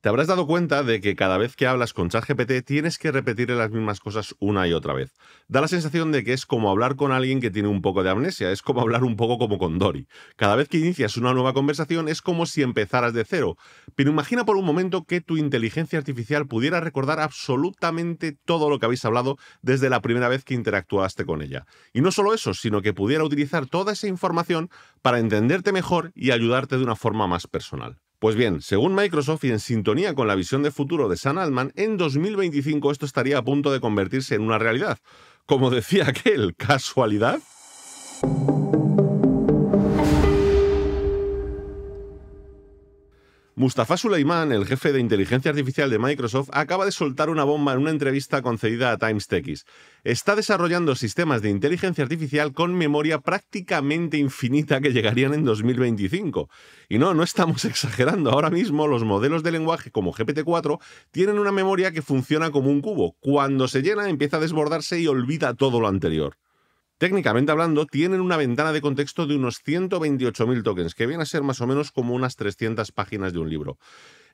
Te habrás dado cuenta de que cada vez que hablas con ChatGPT tienes que repetirle las mismas cosas una y otra vez. Da la sensación de que es como hablar con alguien que tiene un poco de amnesia, es como hablar un poco como con Dory. Cada vez que inicias una nueva conversación es como si empezaras de cero. Pero imagina por un momento que tu inteligencia artificial pudiera recordar absolutamente todo lo que habéis hablado desde la primera vez que interactuaste con ella. Y no solo eso, sino que pudiera utilizar toda esa información para entenderte mejor y ayudarte de una forma más personal. Pues bien, según Microsoft y en sintonía con la visión de futuro de San Altman, en 2025 esto estaría a punto de convertirse en una realidad. Como decía aquel, ¿casualidad? Mustafa Suleiman, el jefe de inteligencia artificial de Microsoft, acaba de soltar una bomba en una entrevista concedida a Times Techis. Está desarrollando sistemas de inteligencia artificial con memoria prácticamente infinita que llegarían en 2025. Y no, no estamos exagerando. Ahora mismo los modelos de lenguaje como GPT-4 tienen una memoria que funciona como un cubo. Cuando se llena empieza a desbordarse y olvida todo lo anterior. Técnicamente hablando, tienen una ventana de contexto de unos 128.000 tokens, que viene a ser más o menos como unas 300 páginas de un libro.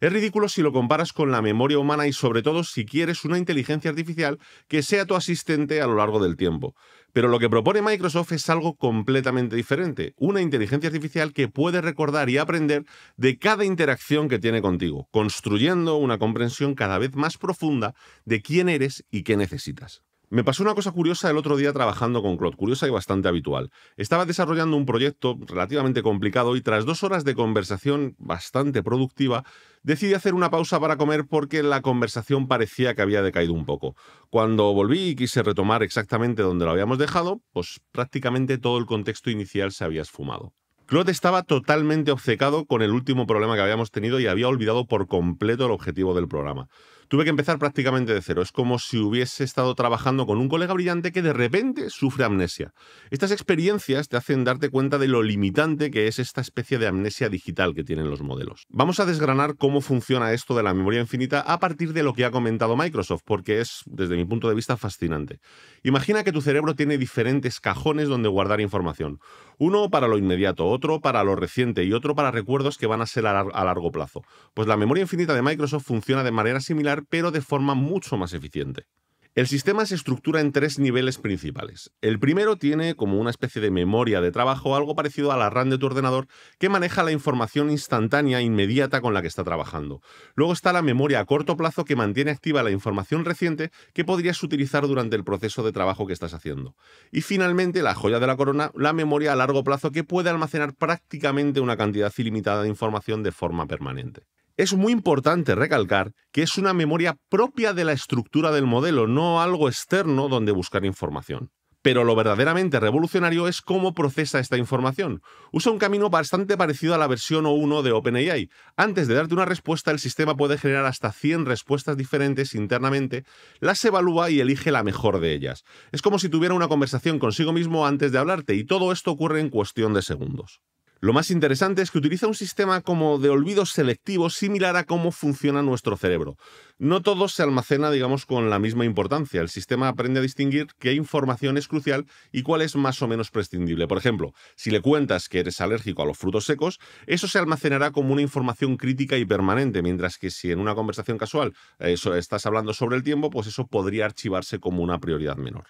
Es ridículo si lo comparas con la memoria humana y sobre todo si quieres una inteligencia artificial que sea tu asistente a lo largo del tiempo. Pero lo que propone Microsoft es algo completamente diferente, una inteligencia artificial que puede recordar y aprender de cada interacción que tiene contigo, construyendo una comprensión cada vez más profunda de quién eres y qué necesitas. Me pasó una cosa curiosa el otro día trabajando con Claude, curiosa y bastante habitual. Estaba desarrollando un proyecto relativamente complicado y tras dos horas de conversación bastante productiva, decidí hacer una pausa para comer porque la conversación parecía que había decaído un poco. Cuando volví y quise retomar exactamente donde lo habíamos dejado, pues prácticamente todo el contexto inicial se había esfumado. Claude estaba totalmente obcecado con el último problema que habíamos tenido y había olvidado por completo el objetivo del programa. Tuve que empezar prácticamente de cero. Es como si hubiese estado trabajando con un colega brillante que de repente sufre amnesia. Estas experiencias te hacen darte cuenta de lo limitante que es esta especie de amnesia digital que tienen los modelos. Vamos a desgranar cómo funciona esto de la memoria infinita a partir de lo que ha comentado Microsoft, porque es, desde mi punto de vista, fascinante. Imagina que tu cerebro tiene diferentes cajones donde guardar información. Uno para lo inmediato, otro para lo reciente y otro para recuerdos que van a ser a largo plazo. Pues la memoria infinita de Microsoft funciona de manera similar pero de forma mucho más eficiente. El sistema se estructura en tres niveles principales. El primero tiene como una especie de memoria de trabajo, algo parecido a la RAM de tu ordenador, que maneja la información instantánea inmediata con la que está trabajando. Luego está la memoria a corto plazo que mantiene activa la información reciente que podrías utilizar durante el proceso de trabajo que estás haciendo. Y finalmente, la joya de la corona, la memoria a largo plazo que puede almacenar prácticamente una cantidad ilimitada de información de forma permanente. Es muy importante recalcar que es una memoria propia de la estructura del modelo, no algo externo donde buscar información. Pero lo verdaderamente revolucionario es cómo procesa esta información. Usa un camino bastante parecido a la versión O1 de OpenAI. Antes de darte una respuesta, el sistema puede generar hasta 100 respuestas diferentes internamente, las evalúa y elige la mejor de ellas. Es como si tuviera una conversación consigo mismo antes de hablarte, y todo esto ocurre en cuestión de segundos. Lo más interesante es que utiliza un sistema como de olvido selectivo, similar a cómo funciona nuestro cerebro. No todo se almacena, digamos, con la misma importancia. El sistema aprende a distinguir qué información es crucial y cuál es más o menos prescindible. Por ejemplo, si le cuentas que eres alérgico a los frutos secos, eso se almacenará como una información crítica y permanente, mientras que si en una conversación casual eh, estás hablando sobre el tiempo, pues eso podría archivarse como una prioridad menor.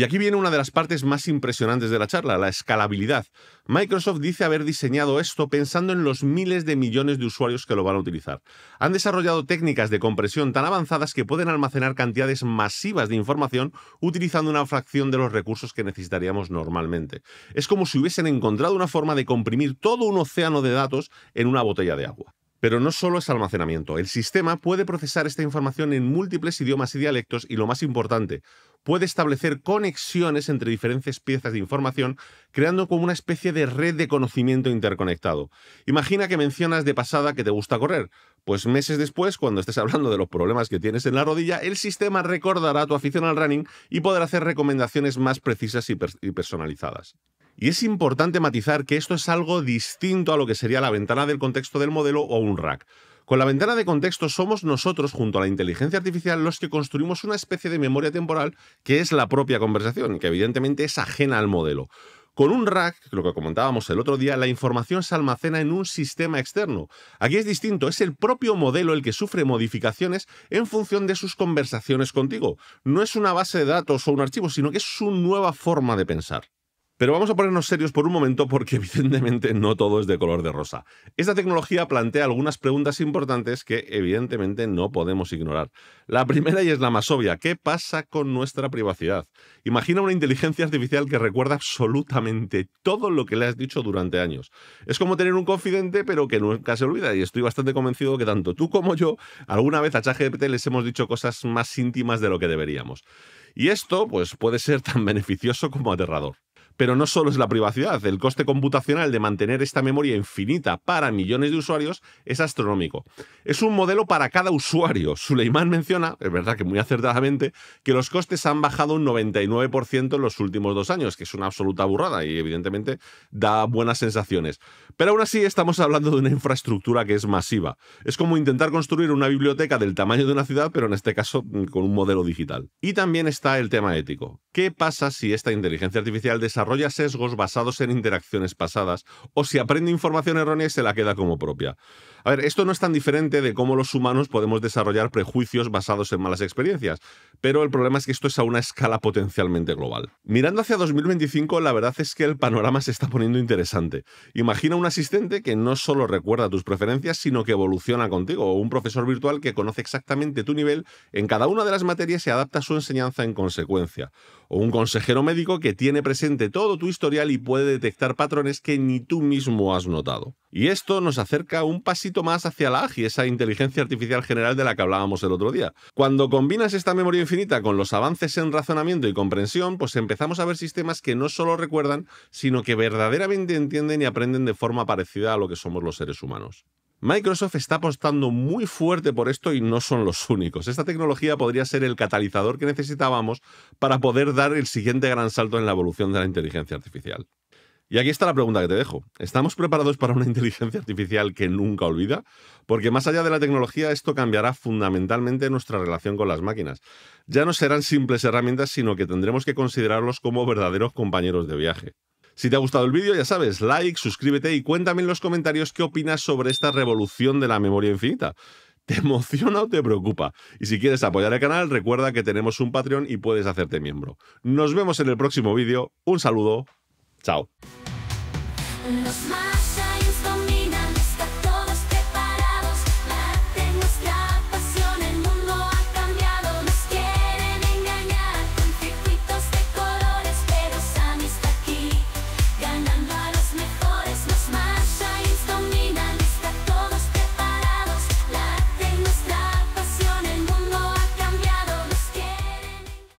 Y aquí viene una de las partes más impresionantes de la charla, la escalabilidad. Microsoft dice haber diseñado esto pensando en los miles de millones de usuarios que lo van a utilizar. Han desarrollado técnicas de compresión tan avanzadas que pueden almacenar cantidades masivas de información utilizando una fracción de los recursos que necesitaríamos normalmente. Es como si hubiesen encontrado una forma de comprimir todo un océano de datos en una botella de agua. Pero no solo es almacenamiento, el sistema puede procesar esta información en múltiples idiomas y dialectos y lo más importante, puede establecer conexiones entre diferentes piezas de información, creando como una especie de red de conocimiento interconectado. Imagina que mencionas de pasada que te gusta correr. Pues meses después, cuando estés hablando de los problemas que tienes en la rodilla, el sistema recordará tu afición al running y podrá hacer recomendaciones más precisas y, y personalizadas. Y es importante matizar que esto es algo distinto a lo que sería la ventana del contexto del modelo o un rack. Con la ventana de contexto somos nosotros, junto a la inteligencia artificial, los que construimos una especie de memoria temporal que es la propia conversación, que evidentemente es ajena al modelo. Con un rack, lo que comentábamos el otro día, la información se almacena en un sistema externo. Aquí es distinto, es el propio modelo el que sufre modificaciones en función de sus conversaciones contigo. No es una base de datos o un archivo, sino que es su nueva forma de pensar. Pero vamos a ponernos serios por un momento porque evidentemente no todo es de color de rosa. Esta tecnología plantea algunas preguntas importantes que evidentemente no podemos ignorar. La primera y es la más obvia, ¿qué pasa con nuestra privacidad? Imagina una inteligencia artificial que recuerda absolutamente todo lo que le has dicho durante años. Es como tener un confidente pero que nunca se olvida y estoy bastante convencido que tanto tú como yo alguna vez a ChatGPT les hemos dicho cosas más íntimas de lo que deberíamos. Y esto pues puede ser tan beneficioso como aterrador. Pero no solo es la privacidad, el coste computacional de mantener esta memoria infinita para millones de usuarios es astronómico. Es un modelo para cada usuario. Suleiman menciona, es verdad que muy acertadamente, que los costes han bajado un 99% en los últimos dos años, que es una absoluta burrada y evidentemente da buenas sensaciones. Pero aún así estamos hablando de una infraestructura que es masiva. Es como intentar construir una biblioteca del tamaño de una ciudad, pero en este caso mm, con un modelo digital. Y también está el tema ético. ¿Qué pasa si esta inteligencia artificial desarrolla desarrolla sesgos basados en interacciones pasadas o si aprende información errónea y se la queda como propia. A ver, esto no es tan diferente de cómo los humanos podemos desarrollar prejuicios basados en malas experiencias, pero el problema es que esto es a una escala potencialmente global. Mirando hacia 2025, la verdad es que el panorama se está poniendo interesante. Imagina un asistente que no solo recuerda tus preferencias, sino que evoluciona contigo, o un profesor virtual que conoce exactamente tu nivel en cada una de las materias y adapta su enseñanza en consecuencia o un consejero médico que tiene presente todo tu historial y puede detectar patrones que ni tú mismo has notado. Y esto nos acerca un pasito más hacia la AGI, esa inteligencia artificial general de la que hablábamos el otro día. Cuando combinas esta memoria infinita con los avances en razonamiento y comprensión, pues empezamos a ver sistemas que no solo recuerdan, sino que verdaderamente entienden y aprenden de forma parecida a lo que somos los seres humanos. Microsoft está apostando muy fuerte por esto y no son los únicos. Esta tecnología podría ser el catalizador que necesitábamos para poder dar el siguiente gran salto en la evolución de la inteligencia artificial. Y aquí está la pregunta que te dejo. ¿Estamos preparados para una inteligencia artificial que nunca olvida? Porque más allá de la tecnología, esto cambiará fundamentalmente nuestra relación con las máquinas. Ya no serán simples herramientas, sino que tendremos que considerarlos como verdaderos compañeros de viaje. Si te ha gustado el vídeo, ya sabes, like, suscríbete y cuéntame en los comentarios qué opinas sobre esta revolución de la memoria infinita. ¿Te emociona o te preocupa? Y si quieres apoyar el canal, recuerda que tenemos un Patreon y puedes hacerte miembro. Nos vemos en el próximo vídeo. Un saludo. Chao.